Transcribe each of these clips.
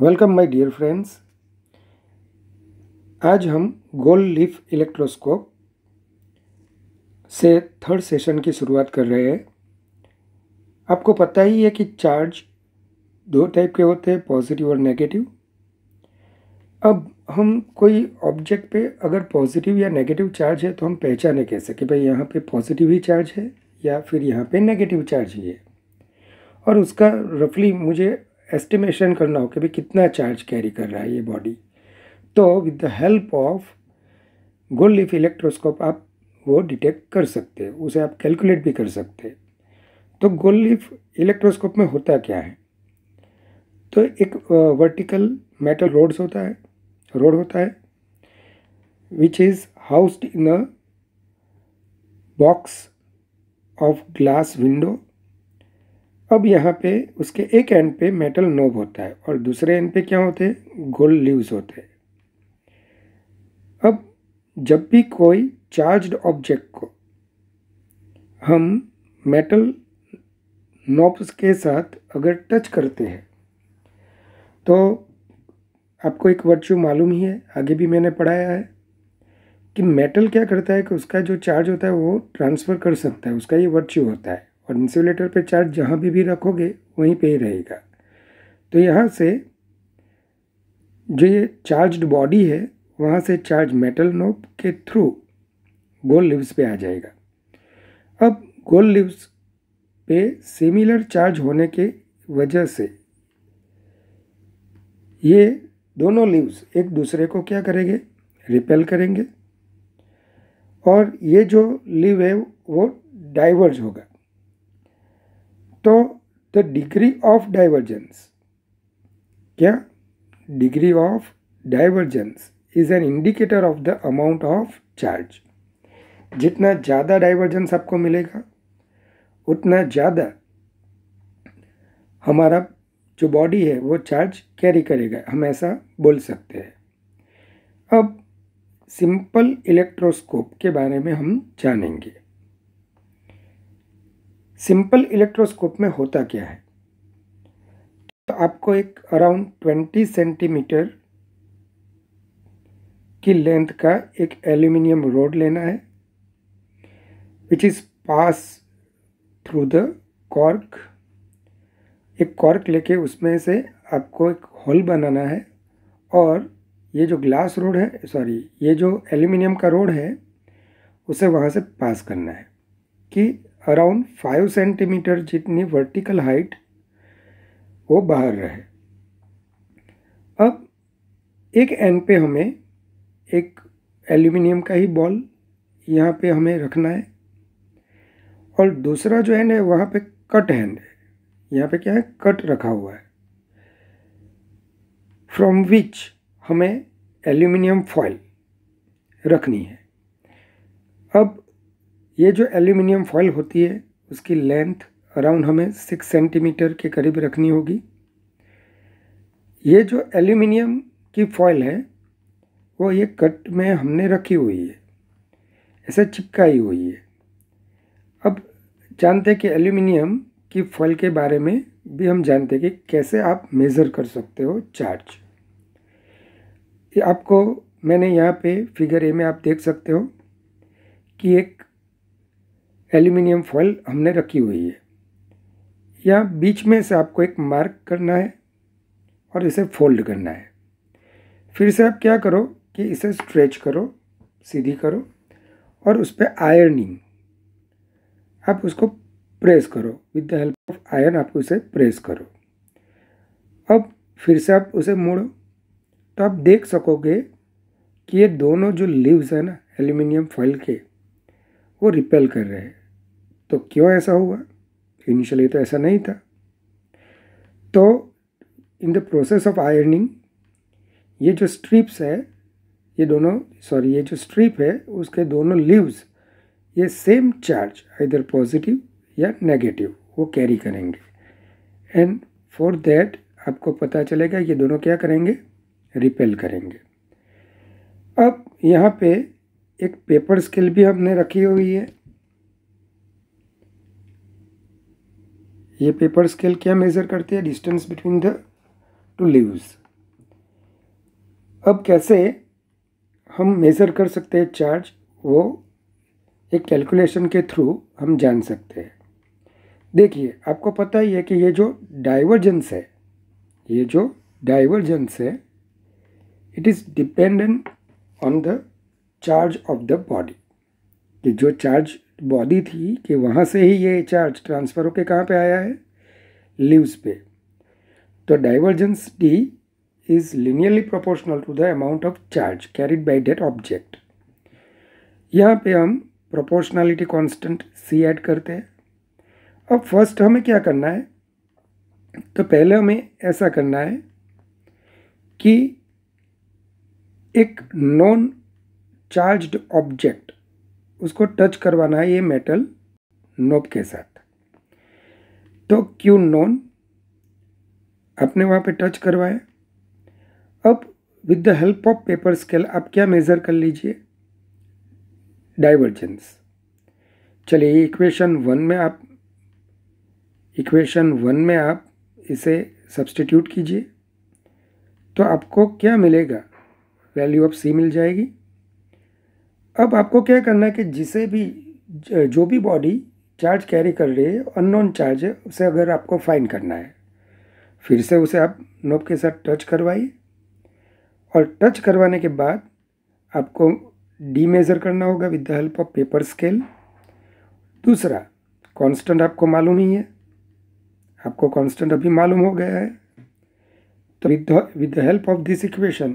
Welcome my dear friends आज हम gold leaf electroscope से थर्ड सेशन की शुरुआत कर रहे हैं आपको पता ही है कि चार्ज दो टाइप के होते हैं पॉजिटिव और नेगेटिव अब हम कोई ऑब्जेक्ट पे अगर पॉजिटिव या नेगेटिव चार्ज है तो हम पहचाने कैसे कि भाई यहाँ पे पॉजिटिव ही चार्ज है या फिर यहाँ पे नेगेटिव चार्ज ही है और उसका रफली मुझे एस्टिमेशन करना हो कि भाई कितना चार्ज कैरी कर रहा है ये बॉडी तो with the help of gold leaf electroscope आप वो डिटेक्ट कर सकते हैं उसे आप कैलकुलेट भी कर सकते हैं तो गोल्ड लिफ इलेक्ट्रोस्कोप में होता क्या है तो एक वर्टिकल मेटल रोड्स होता है रोड होता है which is housed in a box of glass window अब यहाँ पे उसके एक एंड पे मेटल नोब होता है और दूसरे एंड पे क्या होते हैं गोल लीव्स होते हैं अब जब भी कोई चार्ज्ड ऑब्जेक्ट को हम मेटल नोब्स के साथ अगर टच करते हैं तो आपको एक वर्च्यू मालूम ही है आगे भी मैंने पढ़ाया है कि मेटल क्या करता है कि उसका जो चार्ज होता है वो ट्रांसफ़र कर सकता है उसका ये वर्च्यू होता है और इंसुलेटर पे चार्ज जहाँ भी भी रखोगे वहीं पे ही रहेगा तो यहाँ से जो ये चार्ज्ड बॉडी है वहाँ से चार्ज मेटल नोब के थ्रू गोल लिव्स पे आ जाएगा अब गोल लिव्स पे सिमिलर चार्ज होने के वजह से ये दोनों लिव्स एक दूसरे को क्या करेंगे रिपेल करेंगे और ये जो लिव है वो डाइवर्ज होगा तो द डिग्री ऑफ डाइवर्जेंस क्या degree of divergence is an indicator of the amount of charge जितना ज़्यादा डाइवर्जेंस आपको मिलेगा उतना ज़्यादा हमारा जो बॉडी है वो चार्ज कैरी करेगा हम ऐसा बोल सकते हैं अब सिंपल इलेक्ट्रोस्कोप के बारे में हम जानेंगे सिंपल इलेक्ट्रोस्कोप में होता क्या है तो आपको एक अराउंड ट्वेंटी सेंटीमीटर की लेंथ का एक एल्यूमिनियम रोड लेना है which is pass through the cork एक कॉर्क लेके उसमें से आपको एक होल बनाना है और ये जो ग्लास रोड है सॉरी ये जो एल्यूमिनियम का रोड है उसे वहाँ से पास करना है कि अराउंड फाइव सेंटीमीटर जितनी वर्टिकल हाइट वो बाहर रहे अब एक एंड पे हमें एक एल्यूमिनियम का ही बॉल यहाँ पे हमें रखना है और दूसरा जो एंड है वहाँ पे कट हैंड है यहाँ पे क्या है कट रखा हुआ है फ्रॉम विच हमें एल्यूमिनियम फॉइल रखनी है अब ये जो एल्यूमिनियम फॉइल होती है उसकी लेंथ अराउंड हमें सिक्स सेंटीमीटर के करीब रखनी होगी ये जो एल्यूमिनियम की फॉइल है वो ये कट में हमने रखी हुई है ऐसे चिपकाई हुई है अब जानते कि एल्यूमिनियम की फॉइल के बारे में भी हम जानते हैं कि कैसे आप मेज़र कर सकते हो चार्ज आपको मैंने यहाँ पे फिगर ए में आप देख सकते हो कि एक एल्यूमिनियम फॉइल हमने रखी हुई है या बीच में से आपको एक मार्क करना है और इसे फोल्ड करना है फिर से आप क्या करो कि इसे स्ट्रेच करो सीधी करो और उस पर आयरनिंग आप उसको प्रेस करो with the help of iron आप उसे प्रेस करो अब फिर से आप उसे मोड़ो तो आप देख सकोगे कि ये दोनों जो लीव्स हैं ना एल्यूमिनियम फॉइल के वो रिपेल कर रहे हैं तो क्यों ऐसा हुआ इनिशियली तो ऐसा नहीं था तो in the process of ironing ये जो स्ट्रिप्स है ये दोनों सॉरी ये जो स्ट्रिप है उसके दोनों लीव्स ये सेम चार्ज इधर पॉजिटिव या नेगेटिव वो कैरी करेंगे एंड फॉर दैट आपको पता चलेगा ये दोनों क्या करेंगे रिपेल करेंगे अब यहाँ पे एक पेपर स्केल भी हमने रखी हुई है ये पेपर स्केल क्या मेज़र करती है distance between the two leaves अब कैसे हम मेज़र कर सकते हैं चार्ज वो एक कैलकुलेशन के थ्रू हम जान सकते हैं देखिए आपको पता ही है कि ये जो डाइवर्जेंस है ये जो डाइवर्जेंस है it is dependent on the charge of the body कि जो चार्ज बॉडी थी कि वहाँ से ही ये चार्ज ट्रांसफ़र होकर कहाँ पे आया है लीव्स पे तो divergence D is linearly proportional to the amount of charge carried by that object यहाँ पे हम प्रोपोर्शनलिटी कांस्टेंट सी ऐड करते हैं अब फर्स्ट हमें क्या करना है तो पहले हमें ऐसा करना है कि एक नॉन चार्ज्ड ऑब्जेक्ट उसको टच करवाना है ये मेटल नोब के साथ तो क्यू नॉन आपने वहाँ पे टच करवाया अब with the help of paper scale आप क्या मेज़र कर लीजिए डाइवर्जेंस चलिए इक्वेशन वन में आप इक्वेशन वन में आप इसे सब्सटीट्यूट कीजिए तो आपको क्या मिलेगा वैल्यू ऑफ सी मिल जाएगी अब आपको क्या करना है कि जिसे भी जो भी बॉडी चार्ज कैरी कर रही है अननोन चार्ज है उसे अगर आपको फाइन करना है फिर से उसे आप नोब के साथ टच करवाइए और टच करवाने के बाद आपको डी मेज़र करना होगा with the help of paper scale दूसरा कांस्टेंट आपको मालूम ही है आपको कांस्टेंट अभी मालूम हो गया है तो with with the help of this equation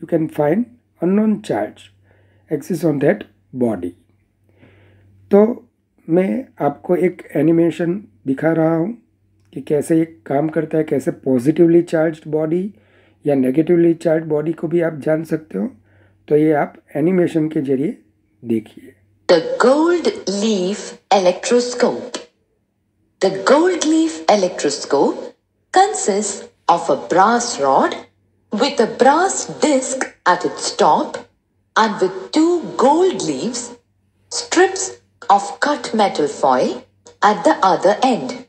you can find unknown charge exists on that body तो मैं आपको एक एनिमेशन दिखा रहा हूँ कि कैसे ये काम करता है कैसे पॉजिटिवली चार्ज बॉडी या नेगेटिवली चार्ज बॉडी को भी आप जान सकते हो तो ये आप एनिमेशन के जरिए देखिए the gold leaf electroscope the gold leaf electroscope consist of a brass rod with a brass disc at its top and with two gold leaves, strips of cut metal foil at the other end.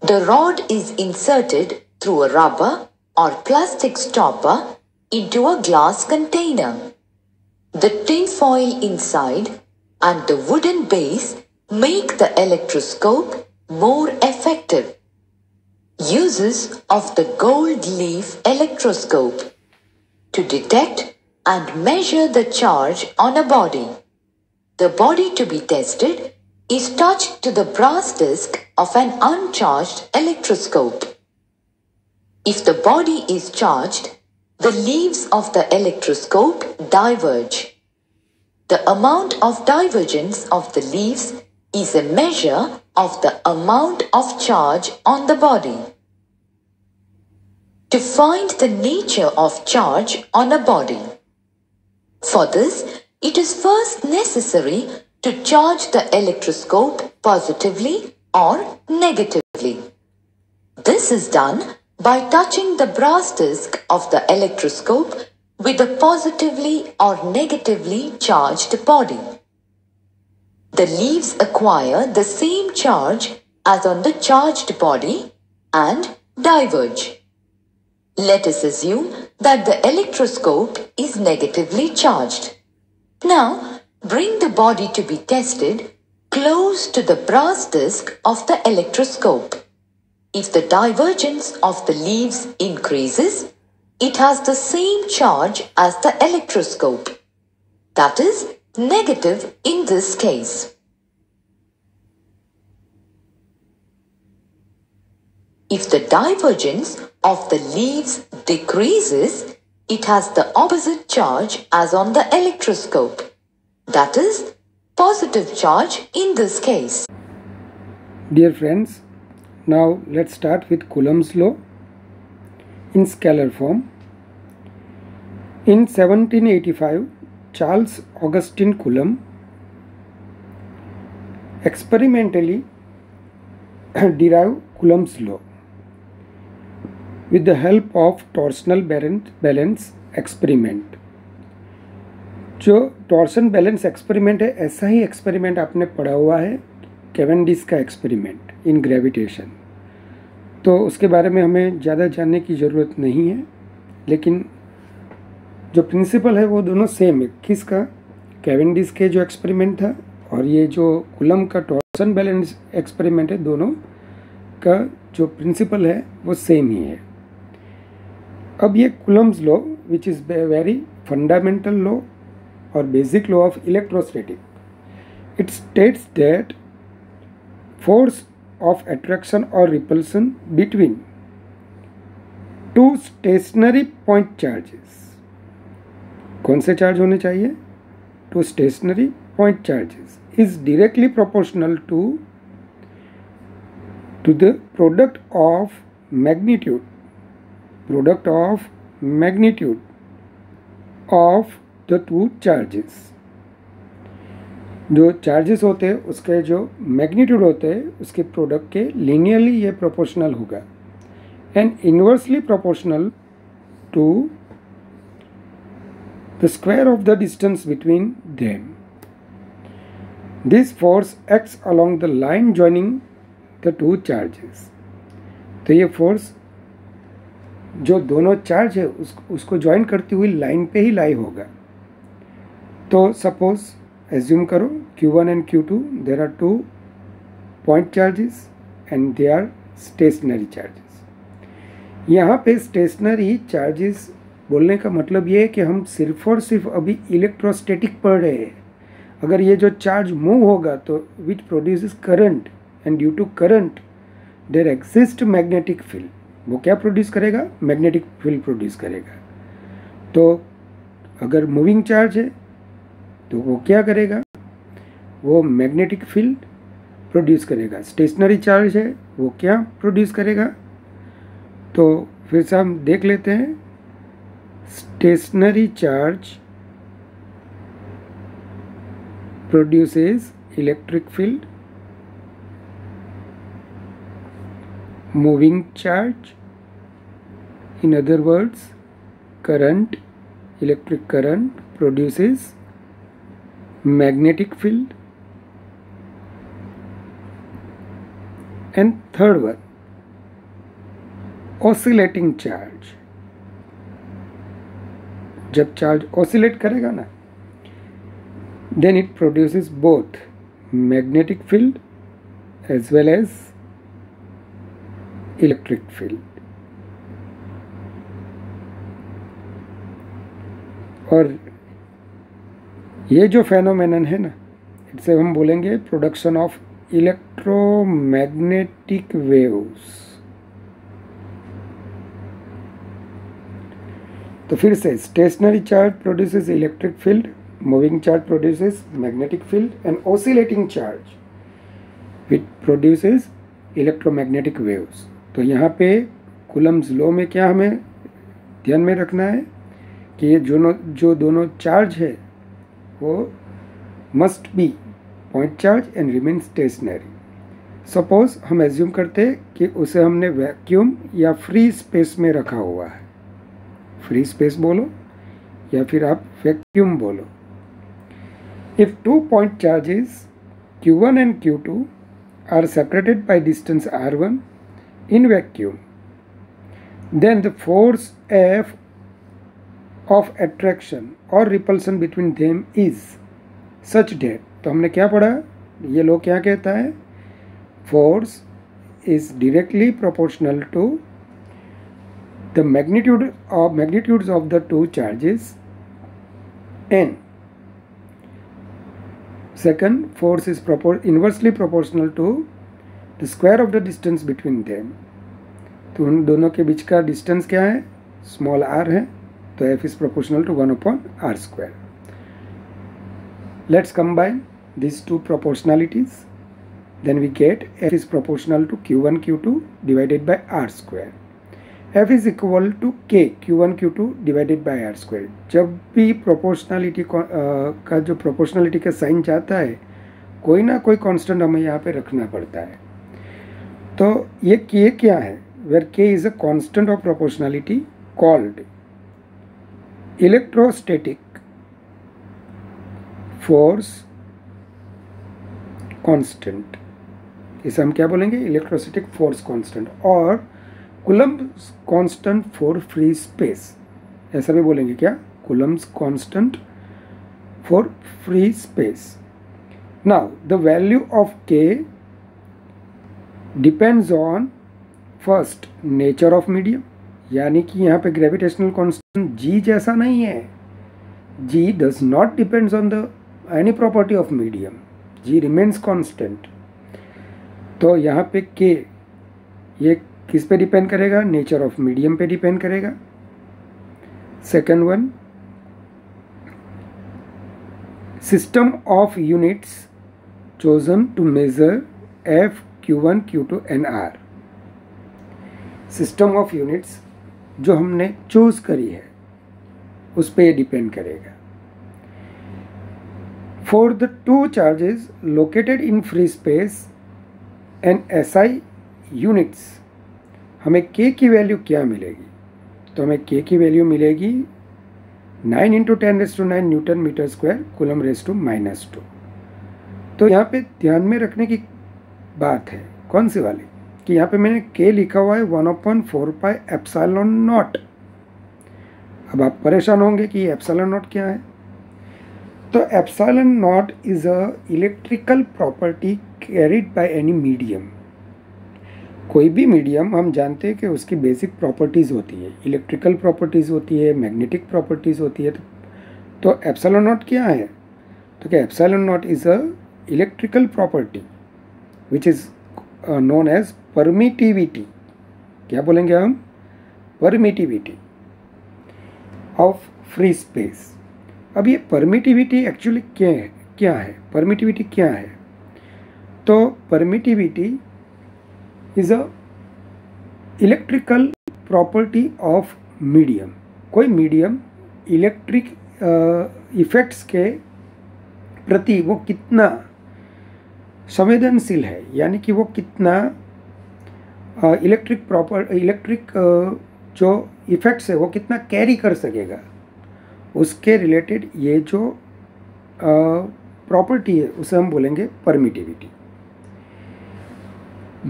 The rod is inserted through a rubber or plastic stopper into a glass container. The tin foil inside and the wooden base make the electroscope more effective. Uses of the gold leaf electroscope to detect and measure the charge on a body. The body to be tested is touched to the brass disc of an uncharged electroscope. If the body is charged, the leaves of the electroscope diverge. The amount of divergence of the leaves is a measure of the amount of charge on the body. To find the nature of charge on a body. For this, it is first necessary to charge the electroscope positively or negatively. This is done by touching the brass disc of the electroscope with a positively or negatively charged body. The leaves acquire the same charge as on the charged body and diverge. Let us assume that the electroscope is negatively charged. Now, bring the body to be tested close to the brass disc of the electroscope. If the divergence of the leaves increases, it has the same charge as the electroscope. That is negative in this case. If the divergence of the leaves decreases, it has the opposite charge as on the electroscope. That is, positive charge in this case. Dear friends, now let's start with Coulomb's law in scalar form. In 1785, Charles Augustin Coulomb experimentally derived Coulomb's law. with the help of torsional balance experiment जो torsion balance experiment है ऐसा ही experiment आपने पढ़ा हुआ है Cavendish का experiment in gravitation तो उसके बारे में हमें ज़्यादा जानने की ज़रूरत नहीं है लेकिन जो प्रिंसिपल है वो दोनों सेम है किसका कैवेंडिस के जो एक्सपेरिमेंट था और ये जो कुलम का टॉर्सन बैलेंस एक्सपेरिमेंट है दोनों का जो प्रिंसिपल है वो सेम ही है अब ये Coulomb's law which is very fundamental law और basic law of electricity it states that force of attraction और repulsion between two stationary point charges कौन से चार्ज होने चाहिए two stationary point charges is directly proportional to to the product of magnitude product of magnitude of the two charges जो charges होते हैं उसके जो मैग्नीट्यूड होते हैं उसके प्रोडक्ट के लीनियरली ये प्रोपोर्शनल होगा and inversely proportional to the square of the distance between them. This force acts along the line joining the two charges. तो ये force जो दोनों चार्ज है उस, उसको ज्वाइन करती हुई लाइन पे ही लाई होगा तो सपोज एज्यूम करो Q1 and Q2 there are two point charges and they are stationary charges यहाँ पे स्टेशनरी चार्जेस बोलने का मतलब ये है कि हम सिर्फ और सिर्फ अभी इलेक्ट्रोस्टेटिक पढ़ रहे हैं अगर ये जो चार्ज मूव होगा तो which produce current and due to current there exist magnetic field वो क्या प्रोड्यूस करेगा मैग्नेटिक फील्ड प्रोड्यूस करेगा तो अगर मूविंग चार्ज है तो वो क्या करेगा वो मैग्नेटिक फील्ड प्रोड्यूस करेगा स्टेशनरी चार्ज है वो क्या प्रोड्यूस करेगा तो फिर से हम देख लेते हैं stationary charge produces electric field moving charge in other words current electric current produces magnetic field and third one oscillating charge जब charge oscillate, करेगा ना then it produces both magnetic field as well as electric field और ये जो phenomenon है ना इसे हम बोलेंगे प्रोडक्शन ऑफ इलेक्ट्रोमैग्नेटिक वेव्स तो फिर से stationary charge produces electric field moving charge produces magnetic field and oscillating charge which produces electromagnetic waves तो यहाँ पे कुलम्स लो में क्या हमें ध्यान में रखना है कि ये दोनों जो दोनों चार्ज है वो must be point charge and remain stationary suppose हम एज्यूम करते कि उसे हमने वैक्यूम या फ्री स्पेस में रखा हुआ है फ्री स्पेस बोलो या फिर आप वैक्यूम बोलो if two point charges q one and q two are separated by distance r one in vacuum then the force F of attraction or repulsion between them is such that तो हमने क्या पढ़ा ये लोग क्या कहता है force is directly proportional to the magnitude of magnitudes of the two charges n second force is propor inversely proportional to the square of the distance between them तो उन दोनों के बीच का डिस्टेंस क्या है स्मॉल आर है तो F is proportional to one upon r square let's combine this two proportionalities then we get F is proportional to q one q two divided by r square F is equal to k q one q two divided by r square जब भी proportionality का जो proportionality का sign जाता है कोई ना कोई कॉन्स्टेंट हमें यहाँ पर रखना पड़ता है तो ये के क्या है where K is a constant of proportionality called electrostatic force constant इसे हम क्या बोलेंगे इलेक्ट्रोस्टैटिक फोर्स कांस्टेंट और Coulomb constant for free space ऐसा भी बोलेंगे क्या Coulomb's constant for free space now the value of k depends on first nature of medium यानी कि यहाँ पे ग्रेविटेशनल कॉन्स्टेंट जी जैसा नहीं है G does not depends on the any property of medium G remains constant तो यहाँ पे के ये किस पे डिपेंड करेगा नेचर ऑफ मीडियम पे डिपेंड करेगा second one system of units chosen to measure F q one q two and r system of units जो हमने चूज़ करी है उस पर डिपेंड करेगा the two two located in free space space S I units हमें k की value क्या मिलेगी तो हमें के की वैल्यू मिलेगी 9 into ten raise to nine newton metre square coulomb raise to minus two तो यहाँ पे ध्यान में रखने की बात है कौन सी वाली कि यहाँ पे मैंने के लिखा हुआ है one upon four pi epsilon naught अब आप परेशान होंगे कि एप्साइलॉन नॉट क्या है तो epsilon naught is a electrical property carried by any medium कोई भी मीडियम हम जानते हैं कि उसकी बेसिक प्रॉपर्टीज़ होती है इलेक्ट्रिकल प्रॉपर्टीज़ होती है मैग्नेटिक प्रॉपर्टीज़ होती है तो तो नॉट क्या है तो क्या epsilon naught is a electrical property which is known as permittivity क्या बोलेंगे हम परमिटिविटी ऑफ फ्री स्पेस अब ये परमिटिविटी एक्चुअली क्या है क्या है परमिटिविटी क्या है तो permittivity is a electrical property of medium कोई मीडियम इलेक्ट्रिक इफ़ेक्ट्स के प्रति वो कितना संवेदनशील है यानी कि वो कितना इलेक्ट्रिक प्रॉपर इलेक्ट्रिक जो इफ़ेक्ट्स है वो कितना कैरी कर सकेगा उसके रिलेटेड ये जो प्रॉपर्टी है उसे हम बोलेंगे परमिटिविटी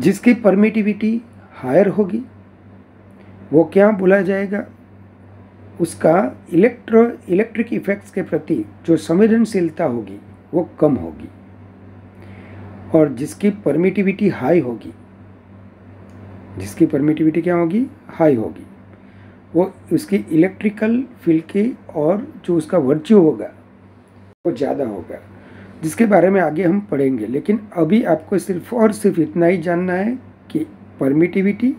जिसकी परमिटिविटी हायर होगी वो क्या बोला जाएगा उसका इलेक्ट्रो इलेक्ट्रिक इफ़ेक्ट्स के प्रति जो संवेदनशीलता होगी वो कम होगी और जिसकी परमिटिविटी हाई होगी जिसकी परमिटिविटी क्या होगी हाई होगी वो उसकी इलेक्ट्रिकल फील्ड की और जो उसका वर्च्यू होगा वो ज़्यादा होगा जिसके बारे में आगे हम पढ़ेंगे लेकिन अभी आपको सिर्फ और सिर्फ इतना ही जानना है कि permittivity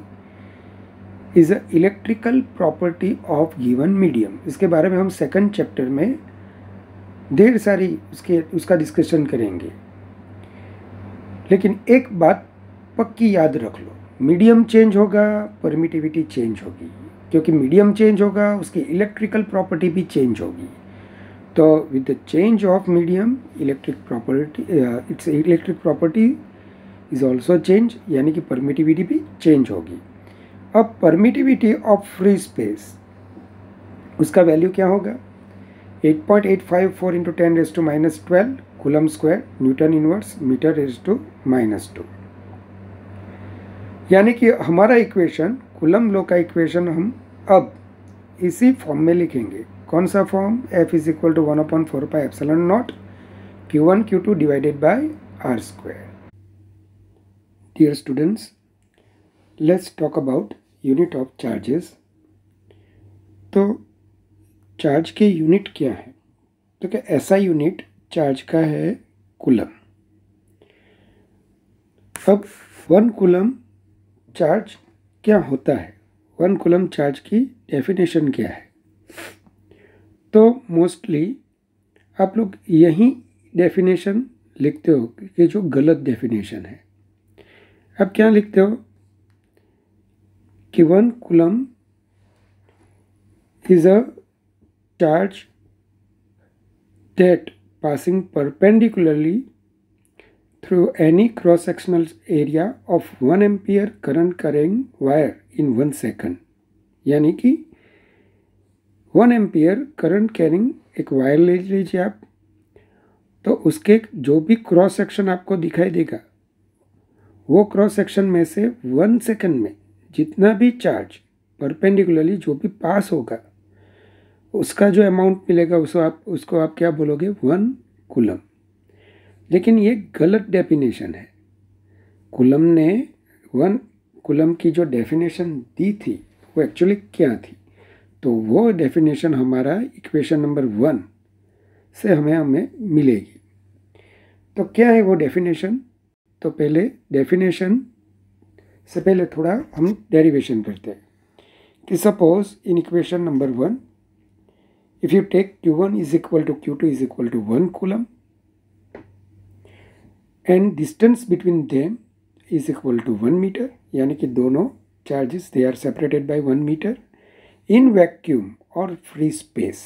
is a electrical property of given medium इसके बारे में हम सेकंड चैप्टर में ढेर सारी उसके उसका डिस्कशन करेंगे लेकिन एक बात पक्की याद रख लो मीडियम चेंज होगा परमिटिविटी चेंज होगी क्योंकि मीडियम चेंज होगा उसकी इलेक्ट्रिकल प्रॉपर्टी भी चेंज होगी तो with the change of medium electric property its electric property is also change यानी कि परमिटिविटी भी चेंज होगी अब परमिटिविटी ऑफ फ्री स्पेस उसका वैल्यू क्या होगा 8.854 point eight five four into ten raise to minus twelve coulomb square newton inverse metre is to minus two यानी कि हमारा इक्वेशन कुलम लो का इक्वेशन हम अब इसी फॉर्म में लिखेंगे कौन सा form F is equal to one upon four pi epsilon naught q one q two divided by r square dear students let's talk about unit of charges तो charge के यूनिट क्या है तो क्या ऐसा यूनिट चार्ज का है coulomb अब वन कुलम चार्ज क्या होता है वन कुलम चार्ज की डेफिनेशन क्या है तो मोस्टली आप लोग यही डेफिनेशन लिखते हो कि जो गलत डेफिनेशन है अब क्या लिखते हो कि one coulomb is a charge that passing perpendicularly through any cross-sectional area of 1 ampere current carrying wire in 1 second. yani ki 1 ampere current carrying ek wire le lijiye aap to uske jo bhi cross section aapko dikhai dega वो cross section में से one second में जितना भी charge perpendicularly जो भी पास होगा उसका जो अमाउंट मिलेगा उसको आप उसको आप क्या बोलोगे वन कुलम लेकिन ये गलत डेफिनेशन है कुलम ने वन कुलम की जो डेफिनेशन दी थी वो एक्चुअली क्या थी तो वो डेफिनेशन हमारा इक्वेशन नंबर वन से हमें हमें मिलेगी तो क्या है वो डेफिनेशन तो पहले डेफिनेशन से पहले थोड़ा हम डेरिवेशन करते हैं कि suppose in equation number one if you take q1 is equal to q2 is equal to 1 coulomb and distance between them is equal to 1 meter yani ki dono charges they are separated by 1 meter in vacuum or free space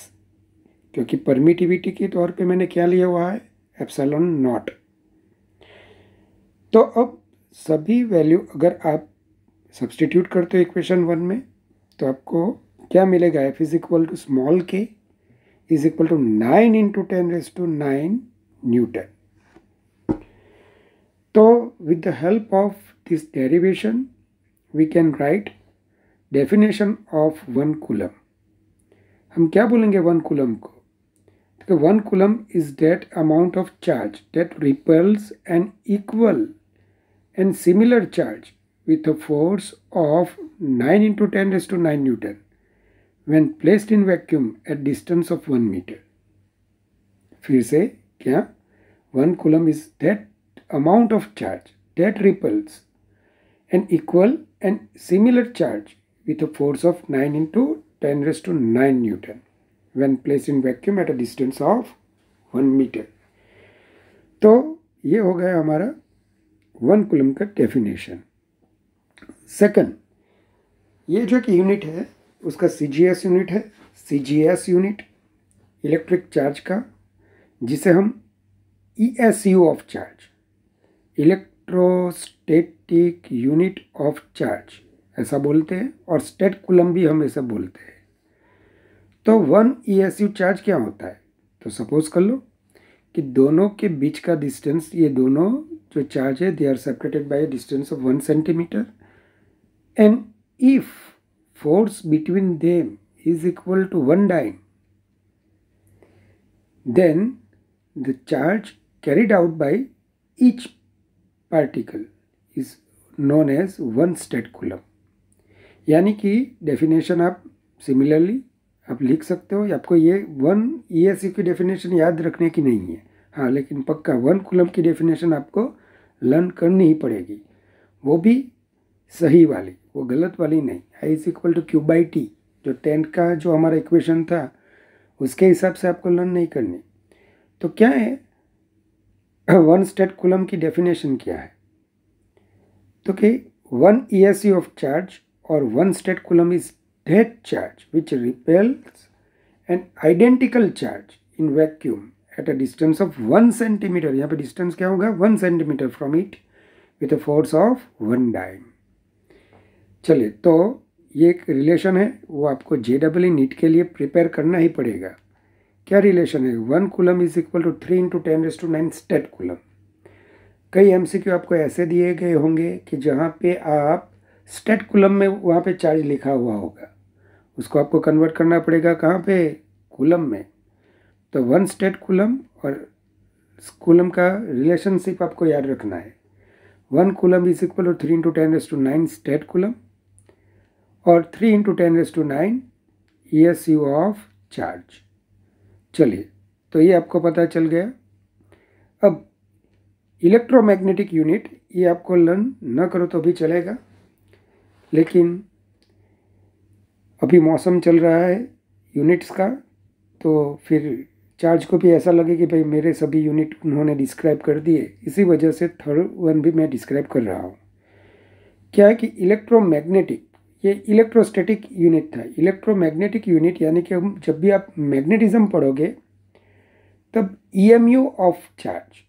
क्योंकि permittivity के तौर पे मैंने क्या लिया हुआ है epsilon naught तो अब सभी वैल्यू अगर आप सब्सटीट्यूट करते हो इक्वेशन वन में तो आपको क्या मिलेगा F is equal to small k is equal to 9 into 10 raised to 9 Newton. So with the help of this derivation, we can write definition of one coulomb. हम क्या बोलेंगे 1 coulomb को तो coulomb is that amount of charge that repels an equal and similar charge with a force of 9 into 10 raised to 9 Newton. when placed in vacuum at distance of one metre फिर से क्या one coulomb is that amount of charge that repels an equal and similar charge with a force of nine into ten raise to nine newton when place in vacuum at a distance of one metre तो ये हो गया हमारा one coulomb का definition second ये जो एक unit है उसका सी यूनिट है सी यूनिट इलेक्ट्रिक चार्ज का जिसे हम E S U of charge electrostatic unit of charge ऐसा बोलते हैं और स्टेट कुलम भी हम ऐसा बोलते हैं तो one E S U charge क्या होता है तो सपोज कर लो कि दोनों के बीच का डिस्टेंस ये दोनों जो चार्ज है they are separated by distance of one centimetre and if force between them is equal to 1 dyne. Then the charge carried out by each particle is known as one stat coulomb यानी कि definition आप similarly आप लिख सकते हो आपको ये one ई की डेफिनेशन याद रखने की नहीं है हाँ लेकिन पक्का वन कुलम की डेफिनेशन आपको लर्न करनी ही पड़ेगी वो भी सही वाली वो गलत वाली नहीं I is equal to q by t जो टेन का जो हमारा इक्वेशन था उसके हिसाब से आपको लर्न नहीं करनी तो क्या है वन स्टेट कुलम की डेफिनेशन क्या है तो कि one E S C of charge और one stat coulomb is that charge which repels an identical charge in vacuum at a distance of one centimetre यहाँ पे डिस्टेंस क्या होगा one centimetre from it with a force of one dyne चलिए तो ये एक relation है वो आपको जे डबल ई नीट के लिए प्रिपेयर करना ही पड़ेगा क्या रिलेशन है one coulomb is equal to three into ten raise to nine stat coulomb कई एम आपको ऐसे दिए गए होंगे कि जहाँ पे आप स्टेट कुलम में वहाँ पे चार्ज लिखा हुआ होगा उसको आपको कन्वर्ट करना पड़ेगा कहाँ पे कुलम में तो वन स्टेट कुलम और कुलम का रिलेशनशिप आपको याद रखना है one coulomb is equal to three into ten raise to nine stat coulomb और three into ten raise to nine E S U of charge चलिए तो ये आपको पता चल गया अब इलेक्ट्रोमैग्नेटिक यूनिट ये आपको लर्न न करो तो भी चलेगा लेकिन अभी मौसम चल रहा है यूनिट्स का तो फिर चार्ज को भी ऐसा लगे कि भाई मेरे सभी यूनिट उन्होंने डिस्क्राइब कर दिए इसी वजह से थर्ड वन भी मैं डिस्क्राइब कर रहा हूँ क्या है कि इलेक्ट्रोमैग्नेटिक ये इलेक्ट्रोस्टेटिक यूनिट था इलेक्ट्रोमैग्नेटिक यूनिट यानी कि हम जब भी आप मैग्नेटिज्म पढ़ोगे तब ई ऑफ चार्ज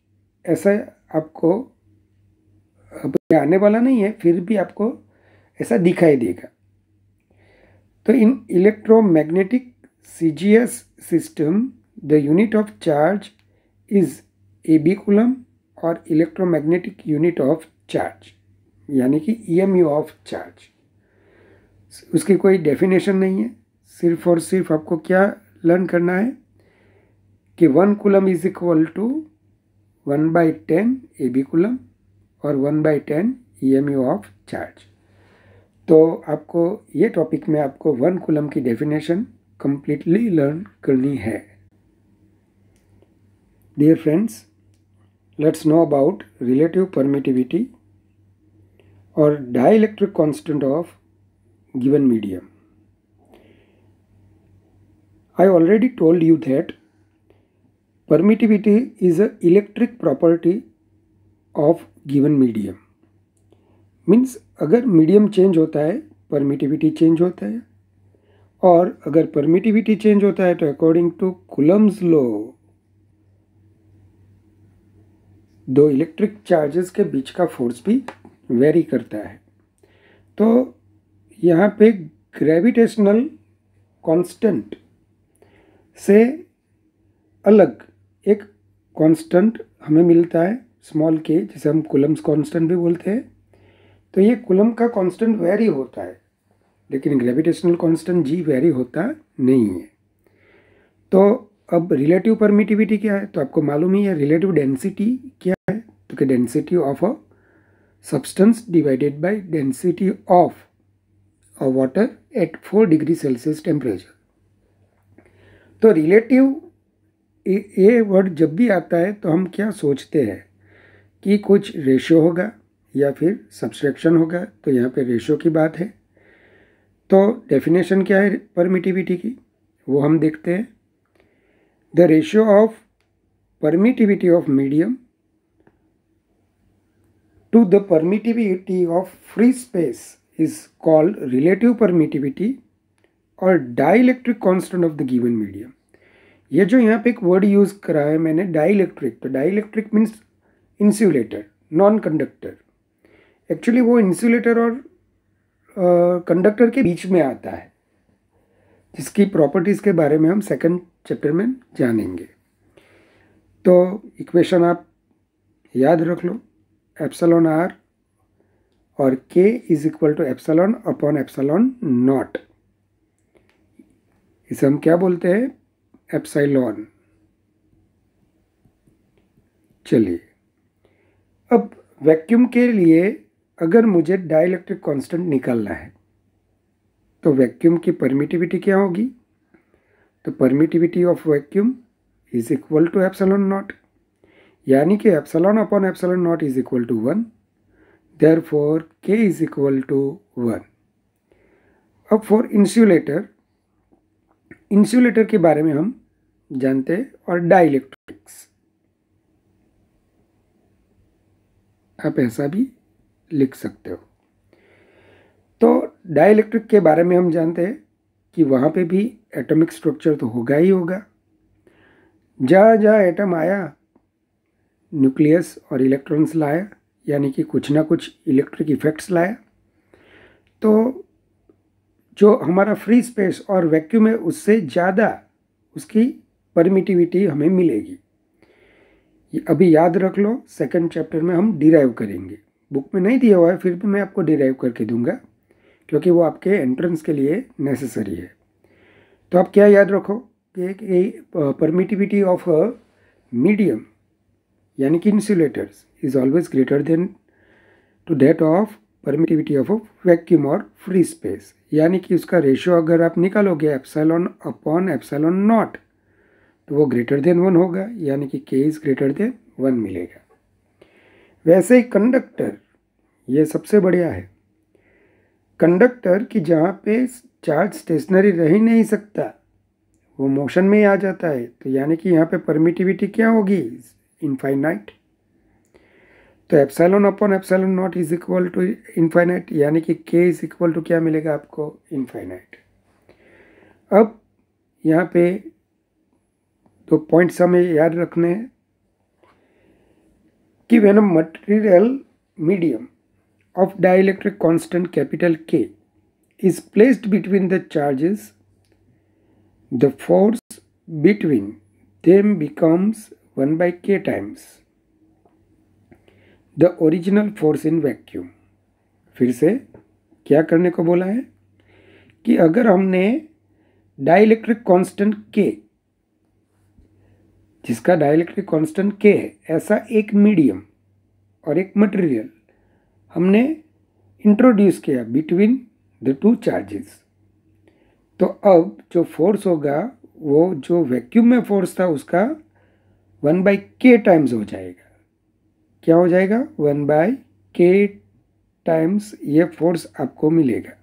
ऐसा आपको आने वाला नहीं है फिर भी आपको ऐसा दिखाई देगा तो in electromagnetic CGS system, the unit of charge is AB coulomb और इलेक्ट्रोमैग्नेटिक यूनिट ऑफ चार्ज यानी कि यू ऑफ चार्ज उसकी कोई डेफिनेशन नहीं है सिर्फ और सिर्फ आपको क्या लर्न करना है कि one coulomb is equal to one by ten A B coulomb और one by ten E M U of charge तो आपको ये टॉपिक में आपको वन कुलम की डेफिनेशन कंप्लीटली लर्न करनी है dear friends let's know about relative permittivity और dielectric constant of given medium. I already told you that permittivity is a electric property of given medium. means agar medium change hota hai permittivity change hota hai और अगर permittivity change होता है तो according to coulombs लो दो electric charges के बीच का force भी वेरी करता है तो यहाँ पे ग्रेविटेशनल कांस्टेंट से अलग एक कांस्टेंट हमें मिलता है स्मॉल के जिसे हम कुलम्स कांस्टेंट भी बोलते हैं तो ये कुलम का कांस्टेंट वेरी होता है लेकिन ग्रेविटेशनल कांस्टेंट जी वेरी होता नहीं है तो अब रिलेटिव परमिटिविटी क्या है तो आपको मालूम ही है रिलेटिव डेंसिटी क्या है तो कि density of a substance divided by density of of water at 4 degree Celsius temperature. तो रिलेटिव ये वर्ड जब भी आता है तो हम क्या सोचते हैं कि कुछ रेशो होगा या फिर सब्सट्रैक्शन होगा तो यहाँ पे रेशो की बात है तो डेफिनेशन क्या है परमिटिविटी की वो हम देखते हैं the ratio of permittivity of medium to the permittivity of free space is called relative permittivity और dielectric constant of the given medium ये जो यहाँ पे एक वर्ड यूज़ करा है मैंने dielectric तो dielectric means insulator non conductor actually वो इंसुलेटर और कंडक्टर uh, के बीच में आता है जिसकी प्रॉपर्टीज़ के बारे में हम सेकंड चैप्टर में जानेंगे तो इक्वेशन आप याद रख लो एप्सलॉन आर और k is equal to epsilon upon epsilon naught इसे हम क्या बोलते हैं एप्साइलॉन चलिए अब वैक्यूम के लिए अगर मुझे डाइलेक्ट्रिक कांस्टेंट निकालना है तो वैक्यूम की परमिटिविटी क्या होगी तो permittivity of vacuum is equal to epsilon naught यानी कि epsilon upon epsilon naught is equal to one therefore k is equal to 1 अब फॉर इंसुलेटर इंसुलेटर के बारे में हम जानते हैं और डाइलेक्ट्रिक्स आप ऐसा भी लिख सकते हो तो डाइलेक्ट्रिक के बारे में हम जानते हैं कि वहाँ पे भी एटॉमिक स्ट्रक्चर तो होगा ही होगा जहाँ जहाँ एटम आया न्यूक्लियस और इलेक्ट्रॉन्स लाया यानी कि कुछ ना कुछ इलेक्ट्रिक इफ़ेक्ट्स लाया तो जो हमारा फ्री स्पेस और वैक्यूम है उससे ज़्यादा उसकी परमिटिविटी हमें मिलेगी अभी याद रख लो सेकंड चैप्टर में हम डिराइव करेंगे बुक में नहीं दिया हुआ है फिर भी मैं आपको डिराइव करके दूंगा क्योंकि वो आपके एंट्रेंस के लिए नेसेसरी है तो आप क्या याद रखो कि परमिटिविटी ऑफ मीडियम यानी कि insulators is always greater than to that of permittivity of vacuum और फ्री स्पेस यानी कि उसका रेशियो अगर आप निकालोगे एप्सलॉन अपॉन एप्सलॉन नॉट तो वो ग्रेटर देन वन होगा यानी कि के इज़ ग्रेटर देन वन मिलेगा वैसे ही कंडक्टर ये सबसे बढ़िया है कंडक्टर की जहाँ पे चार्ज स्टेशनरी रह ही नहीं सकता वो मोशन में ही आ जाता है तो यानी कि यहाँ पे परमिटिविटी क्या होगी इनफाइनाइट तो epsilon upon epsilon naught is equal to infinite यानी कि के इज इक्वल टू क्या मिलेगा आपको इनफाइनाइट अब यहाँ पे दो पॉइंट्स हमें याद रखने हैं कि when material medium of dielectric constant capital K is placed between the charges the force between them becomes 1 by k times the original force in vacuum फिर से क्या करने को बोला है कि अगर हमने डाइलेक्ट्रिक कांस्टेंट के जिसका डाइलेक्ट्रिक कांस्टेंट के है ऐसा एक मीडियम और एक मटेरियल हमने इंट्रोड्यूस किया बिटवीन द टू चार्जेस तो अब जो फोर्स होगा वो जो वैक्यूम में फोर्स था उसका वन बाई के टाइम्स हो जाएगा क्या हो जाएगा वन बाई के टाइम्स ये फोर्स आपको मिलेगा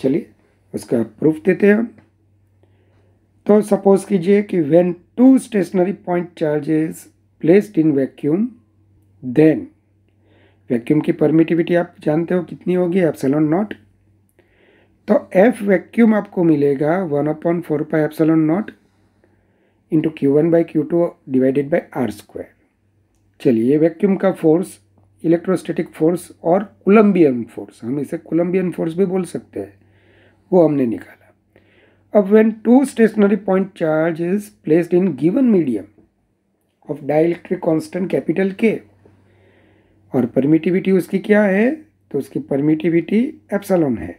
चलिए उसका प्रूफ देते हैं हम तो सपोज कीजिए कि when two stationary point charges placed in vacuum then vacuum की परमिटिविटी आप जानते हो कितनी होगी एप्सलॉन नॉट तो एफ वैक्यूम आपको मिलेगा one upon four pi epsilon naught into q one by q two divided by r square चलिए वैक्यूम का फोर्स इलेक्ट्रोस्टेटिक फोर्स और कोलम्बियन फोर्स हम इसे कोलम्बियन फोर्स भी बोल सकते हैं वो हमने निकाला अब when two stationary point charge is placed in given medium of dielectric constant capital K और परमिटिविटी उसकी क्या है तो उसकी परमिटिविटी एप्सलॉन है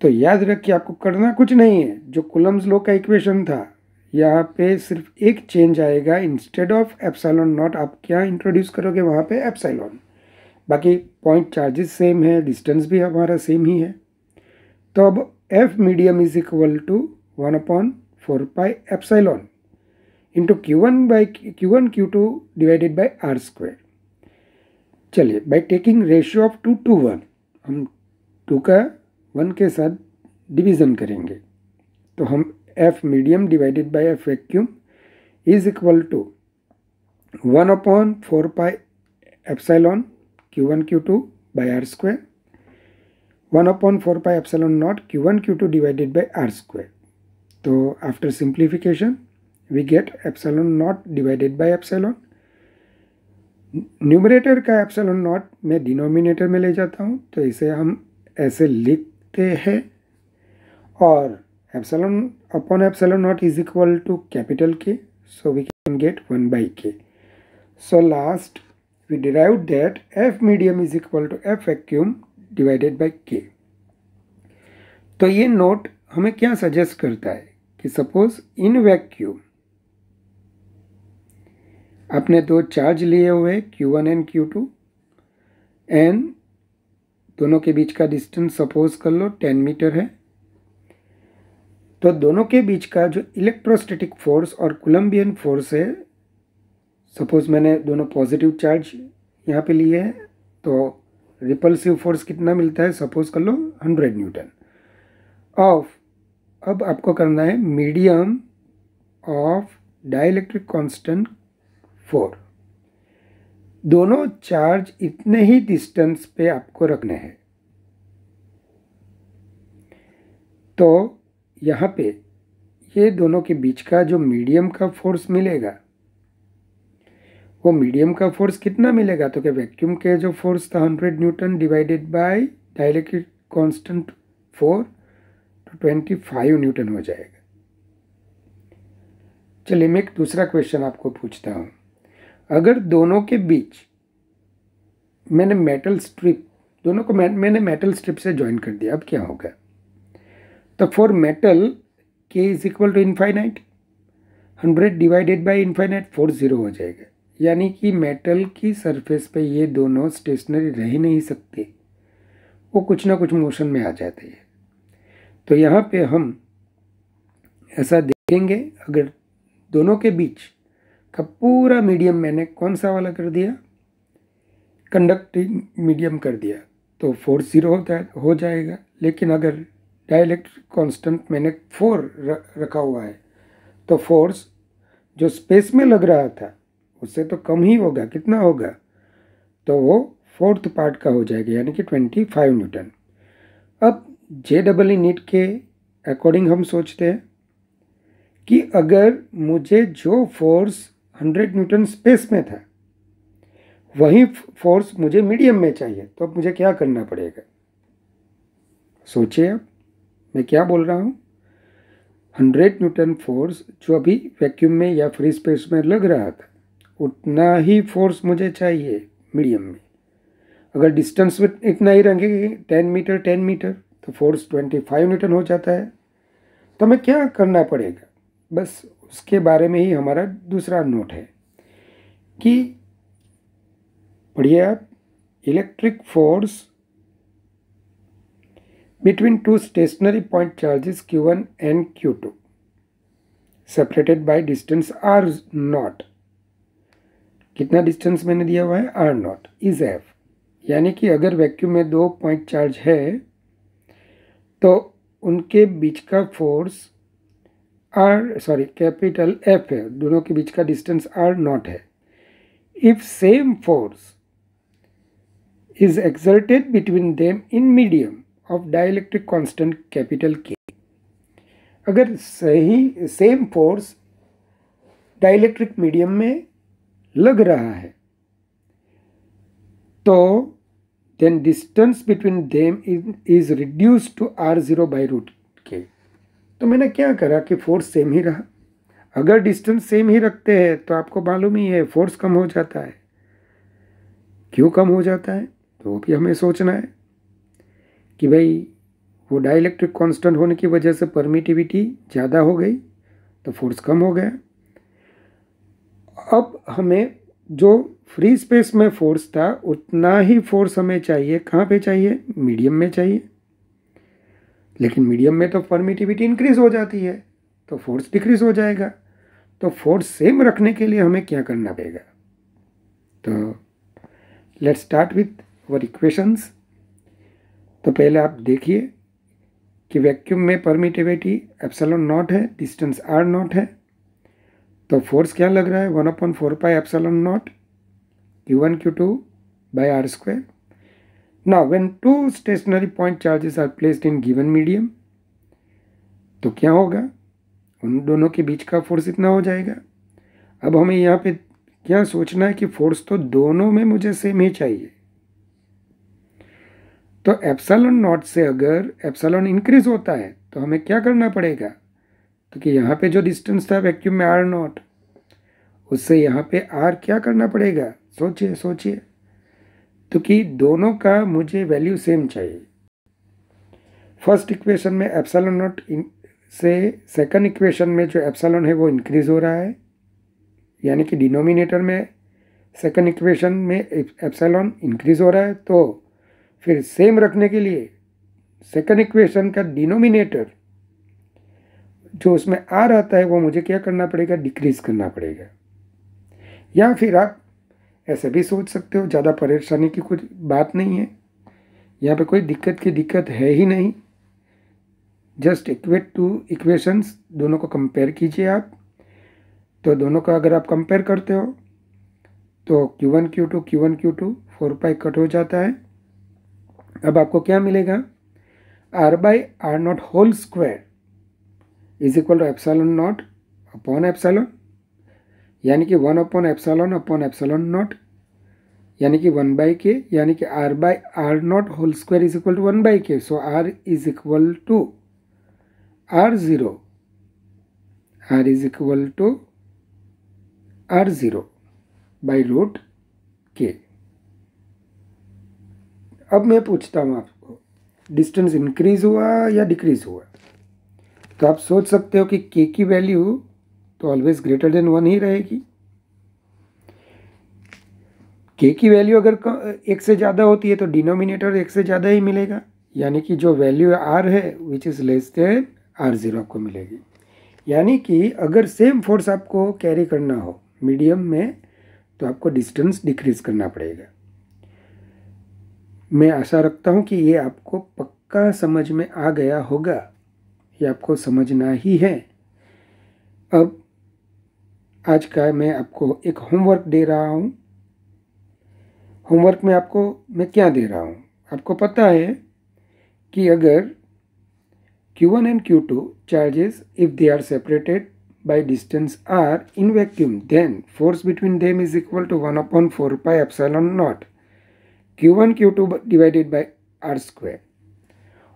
तो याद रखिए आपको करना कुछ नहीं है जो कुलम्स लो का इक्वेशन था यहाँ पे सिर्फ एक चेंज आएगा इंस्टेड ऑफ एप्साइलॉन नॉट आप क्या इंट्रोड्यूस करोगे वहाँ पे एप्साइलॉन बाकी पॉइंट चार्जेस सेम है डिस्टेंस भी हमारा सेम ही है तो अब F medium is equal to one upon four pi epsilon into q one by q one q two divided by r square चलिए by taking ratio of two to one हम two का one के साथ division करेंगे तो हम F medium divided by F vacuum is equal to one upon four pi epsilon Q one q two by r square one upon four pi epsilon naught q one q two divided by r square तो after simplification we get epsilon naught divided by epsilon numerator का epsilon naught मैं denominator में ले जाता हूँ तो इसे हम ऐसे लिखते हैं और epsilon upon epsilon naught is equal to capital K. So we can get 1 by K. So last we derived that F medium is equal to F vacuum divided by K. तो ये नोट हमें क्या suggest करता है कि suppose in vacuum आपने दो charge लिए हुए Q1 one and q two and दोनों के बीच का डिस्टेंस सपोज कर लो 10 मीटर है तो दोनों के बीच का जो इलेक्ट्रोस्टेटिक फोर्स और कोलम्बियन फोर्स है सपोज मैंने दोनों पॉजिटिव चार्ज यहाँ पे लिए हैं तो रिपल्सिव फोर्स कितना मिलता है सपोज कर लो हंड्रेड न्यूटन ऑफ अब आपको करना है medium of dielectric constant four दोनों चार्ज इतने ही डिस्टेंस पे आपको रखने हैं तो यहाँ पे ये दोनों के बीच का जो मीडियम का फोर्स मिलेगा वो मीडियम का फोर्स कितना मिलेगा तो कि वैक्यूम के जो फोर्स था hundred newton divided by dielectric constant four तो ट्वेंटी फाइव न्यूटन हो जाएगा चलिए मैं एक दूसरा क्वेश्चन आपको पूछता हूँ अगर दोनों के बीच मैंने मेटल स्ट्रिप दोनों को मैं, मैंने मेटल स्ट्रिप से ज्वाइन कर दिया अब क्या होगा The for metal k is equal to infinite hundred divided by infinite four zero हो जाएगा यानी कि मेटल की सरफेस पे ये दोनों स्टेशनरी रह ही नहीं सकते वो कुछ ना कुछ मोशन में आ जाते हैं तो यहाँ पे हम ऐसा देखेंगे अगर दोनों के बीच का पूरा मीडियम मैंने कौन सा वाला कर दिया कंडक्टिंग मीडियम कर दिया तो फोर ज़ीरो होता हो जाएगा लेकिन अगर डाइलेक्ट्रिक कांस्टेंट मैंने फोर रखा हुआ है तो फोर्स जो स्पेस में लग रहा था उससे तो कम ही होगा कितना होगा तो वो फोर्थ पार्ट का हो जाएगा यानी कि ट्वेंटी फाइव न्यूटन अब जे डबल ई नीट के अकॉर्डिंग हम सोचते हैं कि अगर मुझे जो फोर्स हंड्रेड न्यूटन स्पेस में था वही फोर्स मुझे मीडियम में चाहिए तो अब मुझे क्या करना पड़ेगा सोचिए आप मैं क्या बोल रहा हूँ हंड्रेड न्यूटन फोर्स जो अभी वैक्यूम में या फ्री स्पेस में लग रहा था उतना ही फोर्स मुझे चाहिए मीडियम में अगर डिस्टेंस में इतना ही रहेंगे टेन मीटर टेन मीटर तो फोर्स ट्वेंटी फाइव न्यूटन हो जाता है तो हमें क्या करना पड़ेगा बस उसके बारे में ही हमारा दूसरा नोट है कि पढ़िए आप electric force between two stationary point charges q1 and q2 separated by distance r naught कितना डिस्टेंस मैंने दिया हुआ है आर नॉट इज एफ यानी कि अगर वैक्यूम में दो पॉइंट चार्ज है तो उनके बीच का force r sorry capital F है दोनों के बीच का डिस्टेंस आर नॉट है if same force is exerted between them in medium of dielectric constant capital K अगर सही सेम फोर्स डाइलेक्ट्रिक मीडियम में लग रहा है तो then distance between them is reduce to r zero by root K तो मैंने क्या करा कि फोर्स सेम ही रहा अगर डिस्टेंस सेम ही रखते हैं तो आपको मालूम ही है फोर्स कम हो जाता है क्यों कम हो जाता है तो भी हमें सोचना है कि भाई वो डाइलेक्ट्रिक कांस्टेंट होने की वजह से परमिटिविटी ज़्यादा हो गई तो फोर्स कम हो गया अब हमें जो फ्री स्पेस में फोर्स था उतना ही फोर्स हमें चाहिए कहाँ पे चाहिए मीडियम में चाहिए लेकिन मीडियम में तो परमिटिविटी इंक्रीज हो जाती है तो फोर्स डिक्रीज हो जाएगा तो फोर्स सेम रखने के लिए हमें क्या करना पड़ेगा तो let's start with our equations तो पहले आप देखिए कि वैक्यूम में परमिटिविटी एप्सलॉन नॉट है डिस्टेंस आर नॉट है तो फोर्स क्या लग रहा है one upon four pi epsilon naught q one q two by r square ना when two stationary point charges are placed in given medium तो क्या होगा उन दोनों के बीच का फोर्स इतना हो जाएगा अब हमें यहाँ पे क्या सोचना है कि फोर्स तो दोनों में मुझे सेम ही चाहिए तो एप्सलॉन नॉट से अगर एप्सलॉन इंक्रीज होता है तो हमें क्या करना पड़ेगा तो कि यहाँ पे जो डिस्टेंस था वैक्यूम में आर नॉट उससे यहाँ पे आर क्या करना पड़ेगा सोचिए सोचिए तो कि दोनों का मुझे वैल्यू सेम चाहिए फर्स्ट इक्वेशन में एप्सलॉन नॉट से सेकंड इक्वेशन में जो एप्सलॉन है वो इंक्रीज हो रहा है यानी कि डिनोमिनेटर में सेकंड इक्वेशन में एप्सलॉन इंक्रीज हो रहा है तो फिर सेम रखने के लिए सेकंड इक्वेशन का डिनोमिनेटर जो उसमें आ रहता है वो मुझे क्या करना पड़ेगा डिक्रीज करना पड़ेगा या फिर आप ऐसे भी सोच सकते हो ज़्यादा परेशानी की कुछ बात नहीं है यहाँ पे कोई दिक्कत की दिक्कत है ही नहीं जस्ट इक्वेट टू इक्वेशंस दोनों को कंपेयर कीजिए आप तो दोनों का अगर आप कंपेयर करते हो तो Q1 Q2 Q1 Q2 four pi cut हो जाता है अब आपको क्या मिलेगा r by r naught whole square is equal to epsilon naught upon epsilon यानी कि one upon epsilon upon epsilon naught यानी कि वन बाई के यानी कि r by r naught whole square is equal to one by K so r is equal to r zero r is equal to r zero by root K अब मैं पूछता हूँ आपको distance increase हुआ या decrease हुआ तो आप सोच सकते हो कि के की वैल्यू तो ऑलवेज ग्रेटर देन वन ही रहेगी के की वैल्यू अगर एक से ज़्यादा होती है तो डिनोमिनेटर एक से ज़्यादा ही मिलेगा यानी कि जो वैल्यू आर है which is less than r zero आपको मिलेगी यानी कि अगर सेम फोर्स आपको कैरी करना हो मीडियम में तो आपको डिस्टेंस डिक्रीज करना पड़ेगा मैं आशा रखता हूँ कि ये आपको पक्का समझ में आ गया होगा ये आपको समझना ही है अब आज का मैं आपको एक होमवर्क दे रहा हूँ होमवर्क में आपको मैं क्या दे रहा हूँ आपको पता है कि अगर Q1 and q two charges if they are separated by distance r in vacuum then force between them is equal to one upon four pi epsilon naught Q1 Q2 divided by R square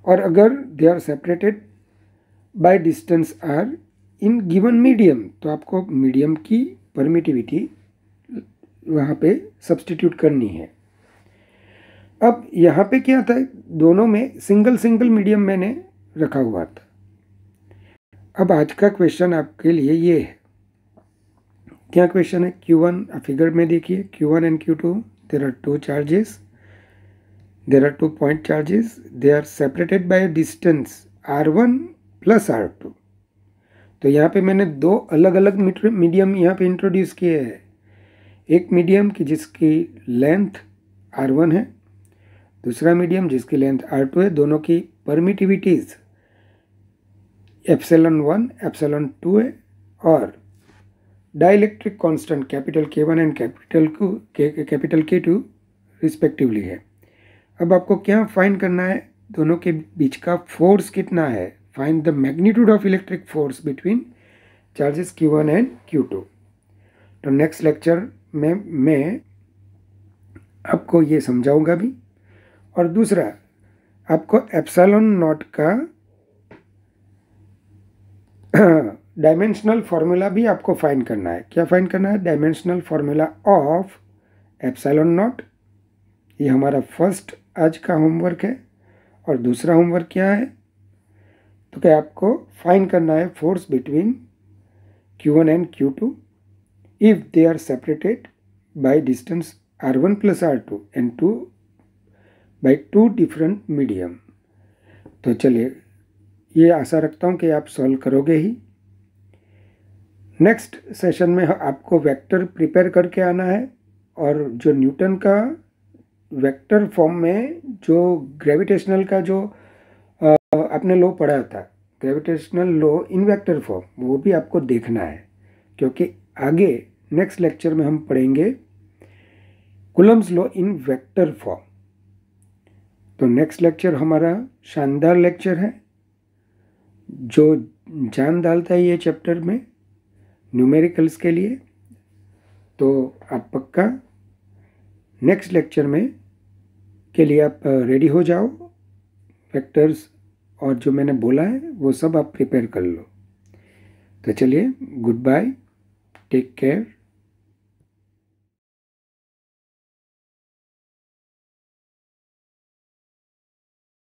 or agar they are separated by distance R in given medium to aapko medium ki permittivity वहाँ पे substitute करनी है अब यहाँ पे क्या था दोनों में सिंगल सिंगल मीडियम मैंने रखा हुआ था अब आज का क्वेश्चन आपके लिए ये है क्या क्वेश्चन है Q1 वन फिगर में देखिए Q1 and Q2 there are two charges There are two point charges. They are separated by a distance R1 plus R2. तो यहाँ पे मैंने दो अलग अलग मीडियम यहाँ पे इंट्रोड्यूस किए हैं एक मीडियम की जिसकी लेंथ R1 है दूसरा मीडियम जिसकी लेंथ R2 है दोनों की permittivities epsilon one epsilon two है और dielectric constant capital K one and capital q capital K two respectively है अब आपको क्या फाइंड करना है दोनों के बीच का फोर्स कितना है find the magnitude of electric force between charges q one and q two तो नेक्स्ट लेक्चर में मैं आपको ये समझाऊंगा भी और दूसरा आपको एप्सलॉन नॉट का डायमेंशनल फॉर्मूला भी आपको फाइंड करना है क्या फाइंड करना है dimensional formula of epsilon naught ये हमारा फर्स्ट आज का होमवर्क है और दूसरा होमवर्क क्या है तो क्या आपको फाइन करना है force between q one and q two if they are separated by distance r one plus r two and two by two different medium तो चलिए ये आशा रखता हूँ कि आप सॉल्व करोगे ही नेक्स्ट सेशन में आपको वेक्टर प्रिपेयर करके आना है और जो न्यूटन का वेक्टर फॉर्म में जो ग्रेविटेशनल का जो आपने लो पढ़ा था gravitational law in vector form वो भी आपको देखना है क्योंकि आगे नेक्स्ट लेक्चर में हम पढ़ेंगे Coulomb's law in vector form तो नेक्स्ट लेक्चर हमारा शानदार लेक्चर है जो जान डालता है ये चैप्टर में न्यूमेरिकल्स के लिए तो आप पक्का नेक्स्ट लेक्चर में के लिए आप रेडी हो जाओ फैक्टर्स और जो मैंने बोला है वो सब आप प्रिपेयर कर लो तो चलिए गुड बाय टेक केयर